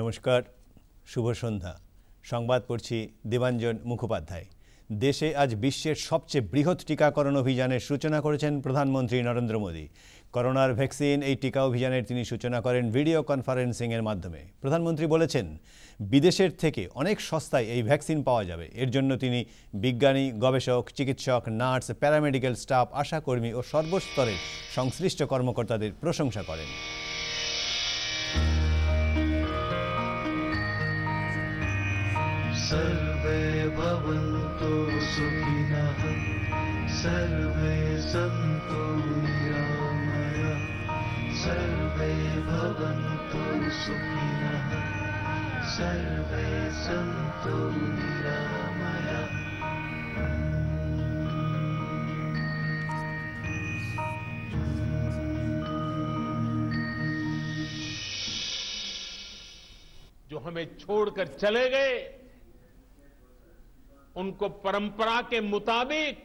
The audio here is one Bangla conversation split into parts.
নমস্কার শুভ সন্ধ্যা সংবাদ পড়ছি দেবাঞ্জন মুখোপাধ্যায় দেশে আজ বিশ্বের সবচেয়ে বৃহৎ টিকাকরণ অভিযানের সূচনা করেছেন প্রধানমন্ত্রী নরেন্দ্র মোদী করোনার ভ্যাকসিন এই টিকা অভিযানের তিনি সূচনা করেন ভিডিও কনফারেন্সিংয়ের মাধ্যমে প্রধানমন্ত্রী বলেছেন বিদেশের থেকে অনেক সস্তায় এই ভ্যাকসিন পাওয়া যাবে এর জন্য তিনি বিজ্ঞানী গবেষক চিকিৎসক নার্স প্যারামেডিক্যাল স্টাফ আশাকর্মী ও সর্বস্তরের সংশ্লিষ্ট কর্মকর্তাদের প্রশংসা করেন सर्वे भवन्तु सुखिनः सर्वे सन्तु निरामया सर्वे भवन्तु सुखिनः सर्वे सन्तु जो हमें छोड़कर चले गए उनको परंपरा के मुताबिक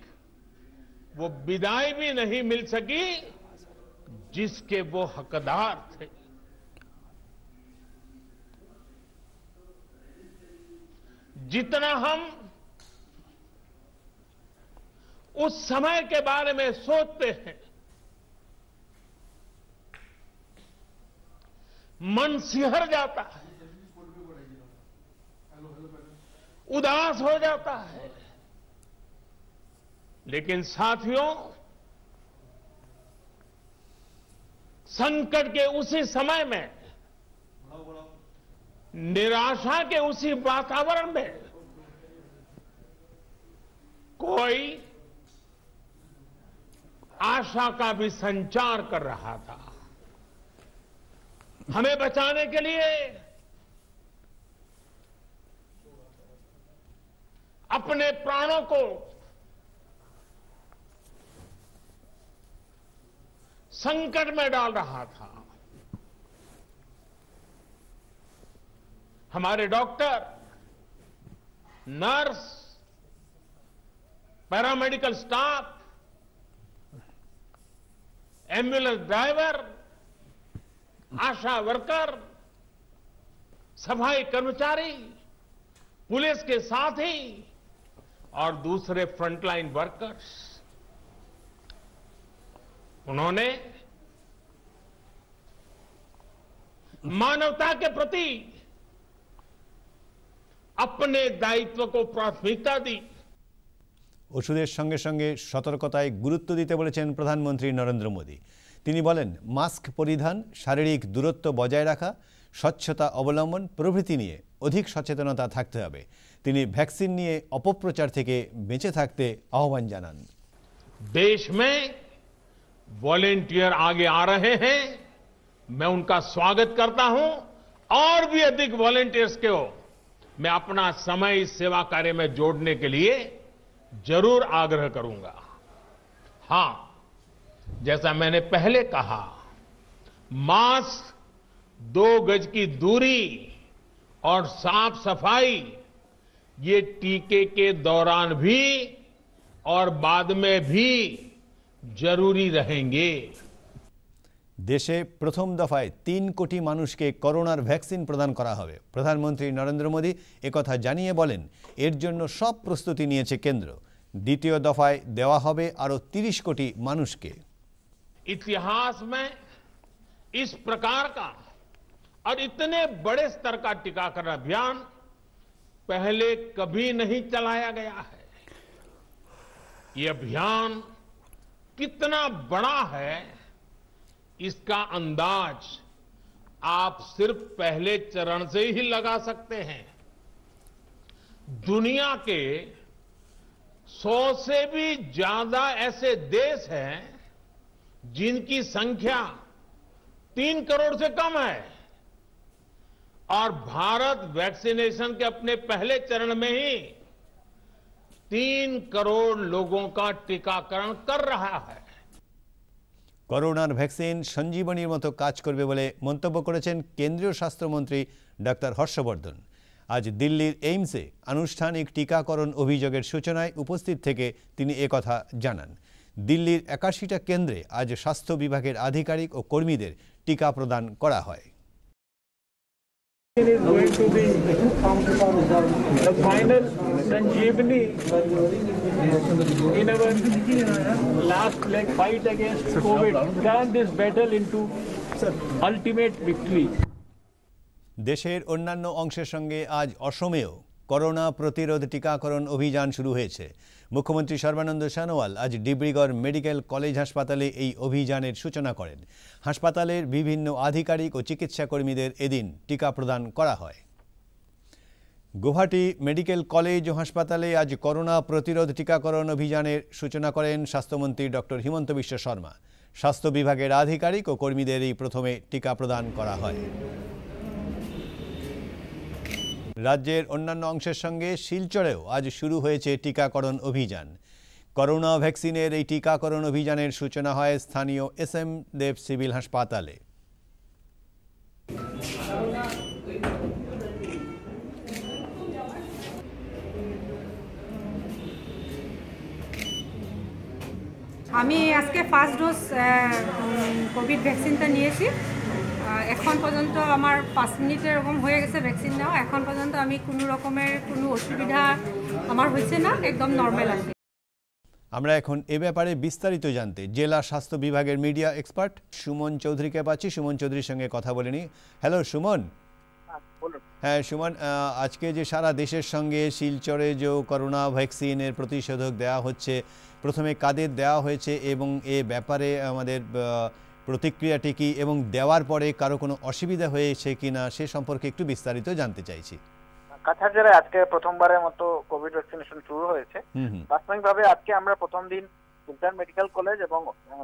वो विदाई भी नहीं मिल सकी जिसके वो हकदार थे जितना हम उस समय के बारे में सोचते हैं मन सिहर जाता है उदास हो जाता है लेकिन साथियों संकट के उसी समय में निराशा के उसी वातावरण में कोई आशा का भी संचार कर रहा था हमें बचाने के लिए अपने प्राणों को संकट में डाल रहा था हमारे doctor nurse paramedical staff ambulance driver ASHA worker सफाई कर्मचारी पुलिस के साथ ही और दूसरे फ्रंटलाइन वर्कर्स उन्होंने मानवता के प्रति अपने दायित्व को प्राथमिकता दी ওষুধের সঙ্গে সঙ্গে সতর্কতায় গুরুত্ব দিতে বলেছেন প্রধানমন্ত্রী নরেন্দ্র মোদী তিনি বলেন মাস্ক পরিধান শারীরিক দূরত্ব বজায় রাখা स्वच्छता अवलम्बन प्रभृति নিয়ে अधिक सचेतनता थकते হবে তিনি ভ্যাকসিন নিয়ে অপপ্রচার थकते বেঁচে থাকতে देश में वॉलेंटियर आगे आ रहे हैं मैं उनका स्वागत करता हूं और भी अधिक वॉलेंटियर्स के हो मैं अपना समय इस सेवा कार्य में जोड़ने के लिए जरूर आग्रह करूंगा हां जैसा मैंने पहले कहा मास्क दो गज की दूरी और साफ सफाई ये टीके के दौरान भी और बाद में भी जरूरी रहेंगे দেশে প্রথম দফায় তিন কোটি মানুষকে করোনার ভ্যাকসিন প্রদান করা হবে প্রধানমন্ত্রী নরেন্দ্র মোদী একথা জানিয়ে বলেন এর জন্য সব প্রস্তুতি নিয়েছে কেন্দ্র দ্বিতীয় দফায় দেওয়া হবে আরও তিরিশ কোটি মানুষকে ইতিহাস মে ইস প্রকার কা और इतने बड़े स्तर का टीकाकरण अभियान पहले कभी नहीं चलाया गया है ये अभियान कितना बड़ा है इसका अंदाज आप सिर्फ पहले चरण से ही लगा सकते हैं दुनिया के सौ से भी ज्यादा ऐसे देश हैं जिनकी संख्या तीन करोड़ से कम है और भारत वैक्सीनेशन के अपने पहले चरण में ही तीन करोड़ लोगों का टीकाकरण कर रहा है করোনার ভ্যাকসিন সঞ্জীবনীর মতো কাজ করবে বলে মন্তব্য করেছেন কেন্দ্রীয় স্বাস্থ্যমন্ত্রী ডাক্তার হর্ষবর্ধন আজ দিল্লির এইমসে আনুষ্ঠানিক টিকাকরণ অভিযোগের সূচনায় উপস্থিত থেকে তিনি একথা জানান দিল্লির একাশিটা কেন্দ্রে আজ স্বাস্থ্য বিভাগের আধিকারিক ও কর্মীদের টিকা প্রদান করা হয় is going to be the final Sanjeevani in our last leg fight against COVID. Turn this battle into ultimate victory. দেশের অন্যান্য অংশের সঙ্গে আজ অসমেও করোনা প্রতিরোধ টিকাকরণ অভিযান শুরু হয়েছে মুখ্যমন্ত্রী সর্বানন্দ সানোয়াল আজ ডিব্রিগড় মেডিকেল কলেজ হাসপাতালে এই অভিযানের সূচনা করেন হাসপাতালের বিভিন্ন আধিকারিক ও চিকিৎসাকর্মীদের এদিন টিকা প্রদান করা হয় গুয়াহাটি মেডিকেল কলেজ ও হাসপাতালে আজ করোনা প্রতিরোধ টিকাকরণ অভিযানের সূচনা করেন স্বাস্থ্যমন্ত্রী ডক্টর হিমন্ত বিশ্ব শর্মা স্বাস্থ্য বিভাগের আধিকারিক ও কর্মীদের এই প্রথমে টিকা প্রদান করা হয় রাজ্যের অন্যান্য অংশের সঙ্গে শিলচরেও আজ শুরু হয়েছে টিকাকরণ অভিযান করোনা ভ্যাকসিনের এই টিকাকরণ অভিযানের সূচনা হয় স্থানীয় এস এম দেব সিভিল হাসপাতালে আমি আজকে ফার্স্ট ডোজ কোভিড ভ্যাকসিনটা নিয়েছি এখন পর্যন্ত আমার পাঁচ মিনিট এরকম হয়ে গেছে ভ্যাকসিন নেওয়া এখন পর্যন্ত আমি কোনো রকমের কোনো অসুবিধা আমার হয়েছে না একদম নর্মাল আছে আমরা এখন এ ব্যাপারে বিস্তারিত জানতে জেলা স্বাস্থ্য বিভাগের মিডিয়া এক্সপার্ট সুমন চৌধুরীকে পাচ্ছি সুমন চৌধুরীর সঙ্গে কথা বলিনি হ্যালো সুমন হ্যাঁ, হ্যাঁ সুমন আজকে যে সারা দেশের সঙ্গে শিলচরে যে করোনা ভ্যাকসিনের প্রতিষেধক দেয়া হচ্ছে প্রথমে কাদের দেয়া হয়েছে এবং এ ব্যাপারে আমাদের প্রতিক্রিয়াটি কী এবং দেওয়ার পরে কারো কোনো অসুবিধা হয়েছে কি না সে সম্পর্কে একটু বিস্তারিত জানতে চাইছি কাছাড় আজকে প্রথমবারের মতো কোভিড ভ্যাকসিনেশন শুরু হয়েছে প্রাথমিকভাবে আজকে আমরা প্রথম দিন সুলতান মেডিকেল কলেজ এবং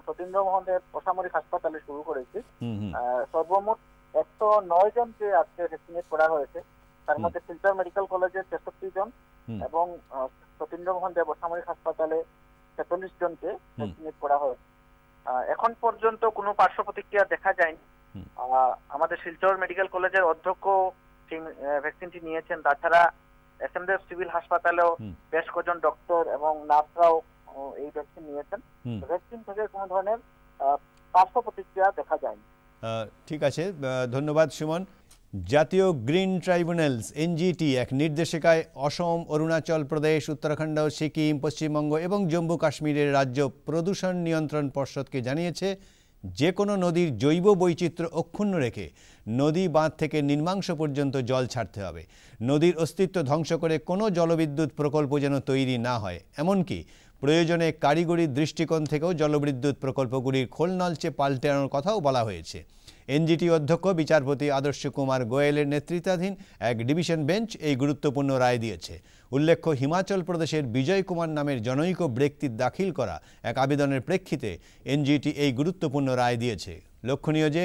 সতীন্দ্র মোহনের অসামরিক হাসপাতালে শুরু করেছি সর্বমোট একশো নয় জনকে আজকে ভ্যাকসিনেট করা হয়েছে তার মধ্যে ফিল্টার মেডিকেল কলেজে তেষট্টি জন এবং সতীন্দ্র মোহন দেব অসামরিক হাসপাতালে ছেচল্লিশ জনকে ভ্যাকসিনেট করা হয়েছে এখন পর্যন্ত কোনো পার্শ্ব প্রতিক্রিয়া দেখা যায়নি আমাদের শিলচর মেডিকেল কলেজের অধ্যক্ষ ভ্যাকসিনটি নিয়েছেন তাছাড়া এস এম দেব সিভিল হাসপাতালেও বেশ কজন ডক্টর এবং নার্সরাও এই ভ্যাকসিন নিয়েছেন ভ্যাকসিন থেকে কোনো ধরনের পার্শ্ব প্রতিক্রিয়া দেখা যায়নি ঠিক আছে ধন্যবাদ সুমন জাতীয় গ্রিন ট্রাইব্যুনালস এনজিটি এক নির্দেশিকায় অসম অরুণাচল প্রদেশ উত্তরাখণ্ড সিকিম পশ্চিমবঙ্গ এবং জম্মু কাশ্মীরের রাজ্য প্রদূষণ নিয়ন্ত্রণ পর্ষদকে জানিয়েছে যে কোনো নদীর জৈব বৈচিত্র্য অক্ষুণ্ণ রেখে নদী বাঁধ থেকে নির্মাংশ পর্যন্ত জল ছাড়তে হবে নদীর অস্তিত্ব ধ্বংস করে কোনো জলবিদ্যুৎ প্রকল্প যেন তৈরি না হয় এমনকি প্রয়োজনে কারিগরি দৃষ্টিকোণ থেকেও জলবিদ্যুৎ প্রকল্পগুলির খোলনলচে পাল্টানোর কথাও বলা হয়েছে এনজিটি অধ্যক্ষ বিচারপতি আদর্শ কুমার গোয়েলের নেতৃত্বাধীন এক ডিভিশন বেঞ্চ এই গুরুত্বপূর্ণ রায় দিয়েছে উল্লেখ্য হিমাচল প্রদেশের বিজয় কুমার নামের জনৈক ব্যক্তির দাখিল করা এক আবেদনের প্রেক্ষিতে এনজিটি এই গুরুত্বপূর্ণ রায় দিয়েছে লক্ষণীয় যে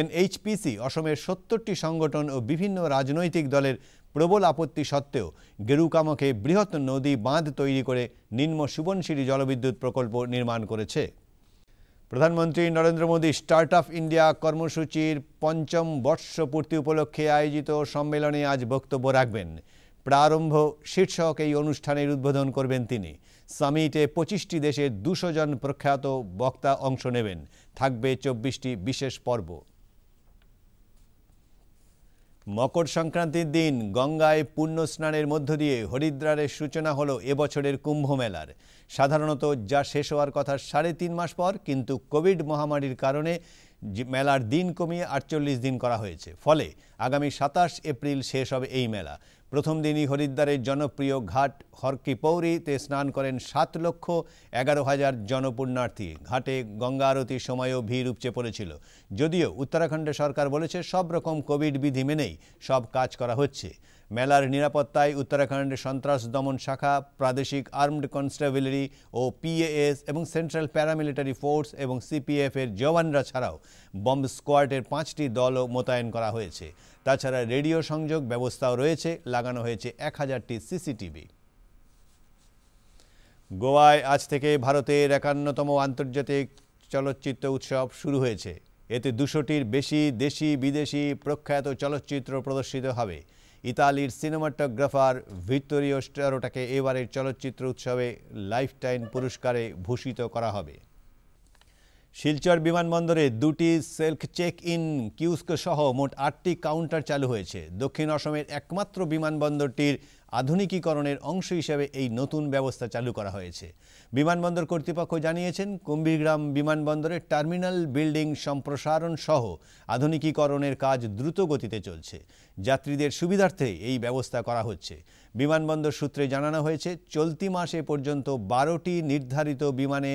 এনএইচপিসি অসমের সত্তরটি সংগঠন ও বিভিন্ন রাজনৈতিক দলের প্রবল আপত্তি সত্ত্বেও গেরুকামকে বৃহৎ নদী বাঁধ তৈরি করে নিম্ন সুবনশিরি জলবিদ্যুৎ প্রকল্প নির্মাণ করেছে প্রধানমন্ত্রী Narendra Modi startup India কর্মসূচির পঞ্চম বর্ষপূর্তি উপলক্ষে আয়োজিত সম্মেলনে আজ বক্তব্য রাখবেন প্রারম্ভ শীর্ষক এই অনুষ্ঠানের উদ্বোধন করবেন তিনি সামিটে পঁচিশটি দেশের দুশো জন প্রখ্যাত বক্তা অংশ নেবেন থাকবে চব্বিশটি বিশেষ পর্ব মকর সংক্রান্তির দিন গঙ্গায় পুণ্য স্নানের মধ্য দিয়ে হরিদ্রারের সূচনা হলো এবছরের কুম্ভ মেলার সাধারণত যা শেষ হওয়ার কথা সাড়ে তিন মাস পর কিন্তু কোভিড মহামারীর কারণে মেলার দিন কমিয়ে আটচল্লিশ দিন করা হয়েছে ফলে আগামী সাতাশ এপ্রিল শেষ হবে এই মেলা প্রথম দিনই হরিদ্বারের জনপ্রিয় ঘাট হরকিপৌরিতে স্নান করেন সাত লক্ষ এগারো হাজার জনপুণ্যার্থী ঘাটে গঙ্গা আরতির সময়ও ভিড় উপচে পড়েছিল যদিও উত্তরাখণ্ডে সরকার বলেছে সব রকম কোভিড বিধি মেনেই সব কাজ করা হচ্ছে মেলার নিরাপত্তায় উত্তরাখণ্ডের সন্ত্রাস দমন শাখা প্রাদেশিক আর্মড কনস্টেবলারি ও পিএএস এবং সেন্ট্রাল প্যারামিলিটারি ফোর্স এবং সিপিএফের জওয়ানরা ছাড়াও বম্ব স্কোয়াডের পাঁচটি দলও মোতায়েন করা হয়েছে তাছাড়া রেডিও সংযোগ ব্যবস্থাও রয়েছে লাগানো হয়েছে এক হাজারটি সিসিটিভি গোয়ায় আজ থেকে ভারতের একান্নতম আন্তর্জাতিক চলচ্চিত্র উৎসব শুরু হয়েছে এতে দুশোটির বেশি দেশি বিদেশি প্রখ্যাত চলচ্চিত্র প্রদর্শিত হবে ইতালির সিনেমাটোগ্রাফার ভিক্টোরিও স্টারোটাকে এবারের চলচ্চিত্র উৎসবে টাইম পুরস্কারে ভূষিত করা হবে শিলচর বিমানবন্দরে দুটি সেলফ চেক ইন কিউস্ক সহ মোট আটটি কাউন্টার চালু হয়েছে দক্ষিণ অসমের একমাত্র বিমানবন্দরটির আধুনিকীকরণের অংশ হিসেবে এই নতুন ব্যবস্থা চালু করা হয়েছে বিমানবন্দর কর্তৃপক্ষ জানিয়েছেন কুম্ভীরগ্রাম বিমানবন্দরের টার্মিনাল বিল্ডিং সম্প্রসারণ সহ আধুনিকীকরণের কাজ দ্রুত গতিতে চলছে যাত্রীদের সুবিধার্থে এই ব্যবস্থা করা হচ্ছে বিমানবন্দর সূত্রে জানানো হয়েছে চলতি মাসে পর্যন্ত বারোটি নির্ধারিত বিমানে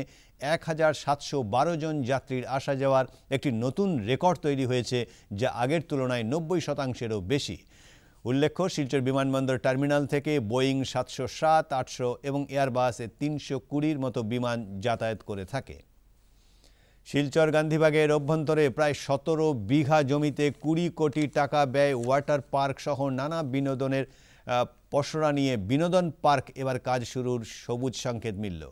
এক হাজার সাতশো বারো জন যাত্রীর আসা যাওয়ার একটি নতুন রেকর্ড তৈরি হয়েছে যা আগের তুলনায় নব্বই শতাংশেরও বেশি উল্লেখ্য শিলচর বিমানবন্দর টার্মিনাল থেকে বোয়িং সাতশো সাত আটশো এবং এয়ারবাসে তিনশো কুড়ির মতো বিমান যাতায়াত করে থাকে শিলচর গান্ধীবাগের অভ্যন্তরে প্রায় সতেরো বিঘা জমিতে কুড়ি কোটি টাকা ব্যয় ওয়াটার পার্ক সহ নানা বিনোদনের অসরা নিয়ে বিনোদন পার্ক এবার কাজ শুরুর সবুজ সংকেত মিলল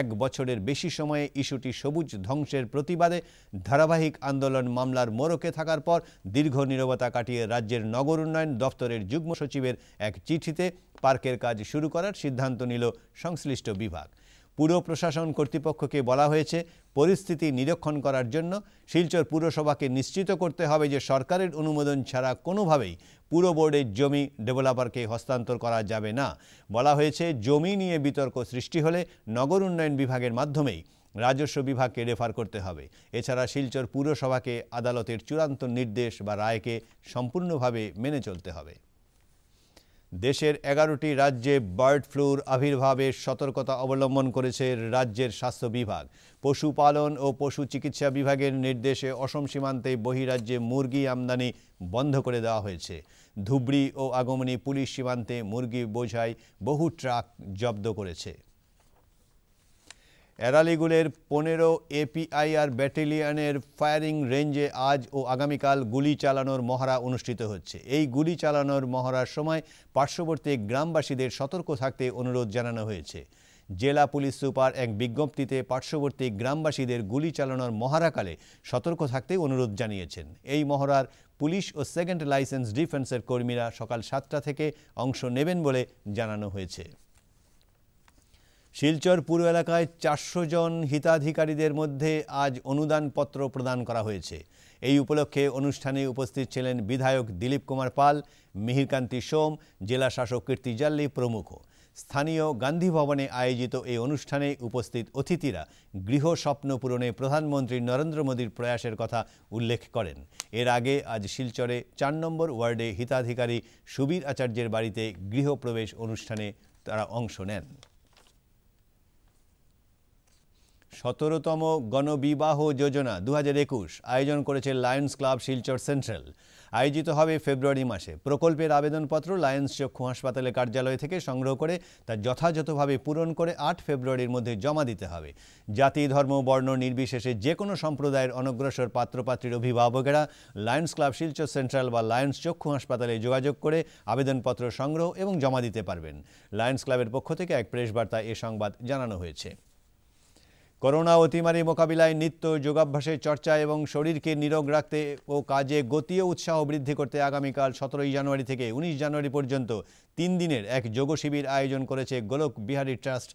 এক বছরের বেশি সময়ে ইস্যুটি সবুজ ধ্বংসের প্রতিবাদে ধারাবাহিক আন্দোলন মামলার মোরকে থাকার পর দীর্ঘ নিরবতা কাটিয়ে রাজ্যের নগর উন্নয়ন দপ্তরের যুগ্ম সচিবের এক চিঠিতে পার্কের কাজ শুরু করার সিদ্ধান্ত নিল সংশ্লিষ্ট বিভাগ পুর প্রশাসন কর্তৃপক্ষকে বলা হয়েছে পরিস্থিতি নিরীক্ষণ করার জন্য শিলচর পুরসভাকে নিশ্চিত করতে হবে যে সরকারের অনুমোদন ছাড়া কোনোভাবেই পুর বোর্ডের জমি ডেভেলপারকে হস্তান্তর করা যাবে না বলা হয়েছে জমি নিয়ে বিতর্ক সৃষ্টি হলে নগর উন্নয়ন বিভাগের মাধ্যমেই রাজস্ব বিভাগকে রেফার করতে হবে এছাড়া শিলচর পুরসভাকে আদালতের চূড়ান্ত নির্দেশ বা রায়কে সম্পূর্ণভাবে মেনে চলতে হবে দেশের এগারোটি রাজ্যে বার্ড ফ্লুর আবির্ভাবে সতর্কতা অবলম্বন করেছে রাজ্যের স্বাস্থ্য বিভাগ পশুপালন ও পশু চিকিৎসা বিভাগের নির্দেশে অসম সীমান্তে বহিরাজ্যে মুরগি আমদানি বন্ধ করে দেওয়া হয়েছে ধুবড়ি ও আগমনী পুলিশ সীমান্তে মুরগি বোঝাই বহু ট্রাক জব্দ করেছে এরালিগুলের পনেরো এপিআইআর ব্যাটেলিয়ানের ফায়ারিং রেঞ্জে আজ ও আগামীকাল গুলি চালানোর মহড়া অনুষ্ঠিত হচ্ছে এই গুলি চালানোর মহড়ার সময় পার্শ্ববর্তী গ্রামবাসীদের সতর্ক থাকতে অনুরোধ জানানো হয়েছে জেলা পুলিশ সুপার এক বিজ্ঞপ্তিতে পার্শ্ববর্তী গ্রামবাসীদের গুলি চালানোর মহড়াকালে সতর্ক থাকতে অনুরোধ জানিয়েছেন এই মহড়ার পুলিশ ও সেকেন্ড লাইসেন্স ডিফেন্সের কর্মীরা সকাল সাতটা থেকে অংশ নেবেন বলে জানানো হয়েছে শিলচর পুর এলাকায় চারশো জন হিতাধিকারীদের মধ্যে আজ অনুদানপত্র প্রদান করা হয়েছে এই উপলক্ষে অনুষ্ঠানে উপস্থিত ছিলেন বিধায়ক দিলীপ কুমার পাল মিহিরকান্তি সোম জেলা শাসক কীর্তি জাল্লি প্রমুখ স্থানীয় গান্ধী ভবনে আয়োজিত এই অনুষ্ঠানে উপস্থিত অতিথিরা গৃহ স্বপ্ন পূরণে প্রধানমন্ত্রী নরেন্দ্র মোদীর প্রয়াসের কথা উল্লেখ করেন এর আগে আজ শিলচরে চার নম্বর ওয়ার্ডে হিতাধিকারী সুবীর আচার্যের বাড়িতে গৃহপ্রবেশ অনুষ্ঠানে তারা অংশ নেন সতেরোতম গণবিবাহ যোজনা দু একুশ আয়োজন করেছে লায়ন্স ক্লাব শিলচর সেন্ট্রাল আয়োজিত হবে ফেব্রুয়ারি মাসে প্রকল্পের আবেদনপত্র লায়ন্স চক্ষু হাসপাতালে কার্যালয় থেকে সংগ্রহ করে তা যথাযথভাবে পূরণ করে আট ফেব্রুয়ারির মধ্যে জমা দিতে হবে জাতি ধর্ম বর্ণ নির্বিশেষে যে কোনো সম্প্রদায়ের অনগ্রসর পাত্রপাত্রীর অভিভাবকেরা লায়ন্স ক্লাব শিলচর সেন্ট্রাল বা লায়ন্স চক্ষু হাসপাতালে যোগাযোগ করে আবেদনপত্র সংগ্রহ এবং জমা দিতে পারবেন লায়ন্স ক্লাবের পক্ষ থেকে এক প্রেস বার্তায় এ সংবাদ জানানো হয়েছে করোনা অতিমারি মোকাবিলায় নিত্য যোগাভ্যাসের চর্চা এবং শরীরকে নিরোগ রাখতে ও কাজে গতি ও উৎসাহ বৃদ্ধি করতে আগামীকাল সতেরোই জানুয়ারি থেকে উনিশ জানুয়ারি পর্যন্ত তিন দিনের এক যোগ শিবির আয়োজন করেছে গোলক বিহারী ট্রাস্ট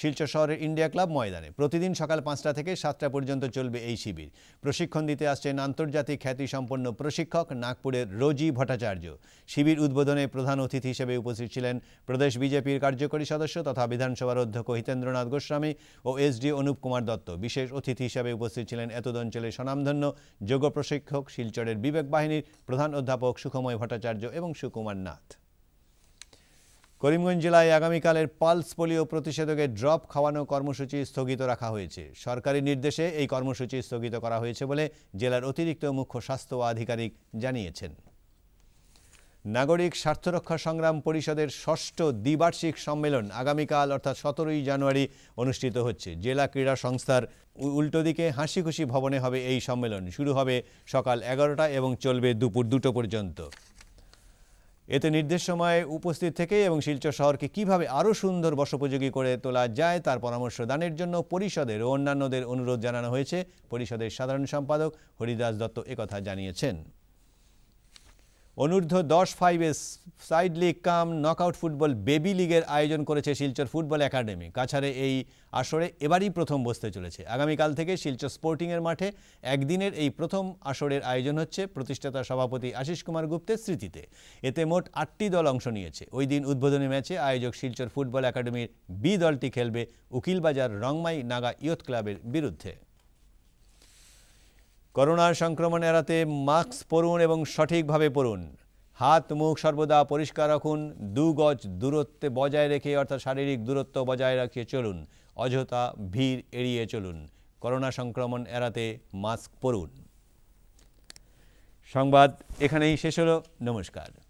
শিলচর শহরের ইন্ডিয়া ক্লাব ময়দানে প্রতিদিন সকাল পাঁচটা থেকে সাতটা পর্যন্ত চলবে এই শিবির প্রশিক্ষণ দিতে আসছেন আন্তর্জাতিক খ্যাতিসম্পন্ন প্রশিক্ষক নাগপুরের রোজি ভট্টাচার্য শিবির উদ্বোধনে প্রধান অতিথি হিসেবে উপস্থিত ছিলেন প্রদেশ বিজেপির কার্যকরী সদস্য তথা বিধানসভার অধ্যক্ষ হিতেন্দ্রনাথ গোস্বামী ও এসডি অনুপ কুমার দত্ত বিশেষ অতিথি হিসেবে উপস্থিত ছিলেন এতদ অঞ্চলের স্বনামধন্য যোগ প্রশিক্ষক শিলচরের বিবেক বাহিনীর প্রধান অধ্যাপক সুখময় ভট্টাচার্য এবং সুকুমার নাথ করিমগঞ্জ জেলায় আগামীকালের পালস পোলিও প্রতিষেধকের ড্রপ খাওয়ানো কর্মসূচি স্থগিত রাখা হয়েছে সরকারি নির্দেশে এই কর্মসূচি স্থগিত করা হয়েছে বলে জেলার অতিরিক্ত মুখ্য স্বাস্থ্য আধিকারিক জানিয়েছেন নাগরিক স্বার্থরক্ষা সংগ্রাম পরিষদের ষষ্ঠ দ্বিবার্ষিক সম্মেলন আগামীকাল অর্থাৎ সতেরোই জানুয়ারি অনুষ্ঠিত হচ্ছে জেলা ক্রীড়া সংস্থার উল্টোদিকে হাসিখুশি ভবনে হবে এই সম্মেলন শুরু হবে সকাল এগারোটা এবং চলবে দুপুর দুটো পর্যন্ত এতে নির্দেশ সময়ে উপস্থিত থেকে এবং শিলচর শহরকে কিভাবে আরও সুন্দর বসোপযোগী করে তোলা যায় তার পরামর্শ দানের জন্য পরিষদের ও অন্যান্যদের অনুরোধ জানানো হয়েছে পরিষদের সাধারণ সম্পাদক হরিদাস দত্ত একথা জানিয়েছেন অনূর্ধ্ব দশ ফাইভে side league cum knockout football baby লিগের আয়োজন করেছে শিলচর ফুটবল একাডেমি কাছারে এই আসরে এবারই প্রথম বসতে চলেছে আগামীকাল থেকে শিলচর স্পোর্টিংয়ের মাঠে একদিনের এই প্রথম আসরের আয়োজন হচ্ছে প্রতিষ্ঠাতা সভাপতি আশিস কুমার গুপ্তের স্মৃতিতে এতে মোট আটটি দল অংশ নিয়েছে ওই দিন উদ্বোধনী ম্যাচে আয়োজক শিলচর ফুটবল একাডেমির বি দলটি খেলবে উকিলবাজার রংমাই নাগা ইয়ত ক্লাবের বিরুদ্ধে করোনার সংক্রমণ এড়াতে মাস্ক পরুন এবং সঠিকভাবে পরুন হাত মুখ সর্বদা পরিষ্কার রাখুন দু গজ দূরত্বে বজায় রেখে অর্থাৎ শারীরিক দূরত্ব বজায় রাখিয়ে চলুন অযথা ভিড় এড়িয়ে চলুন করোনা সংক্রমণ এড়াতে মাস্ক পরুন সংবাদ এখানেই শেষ হল নমস্কার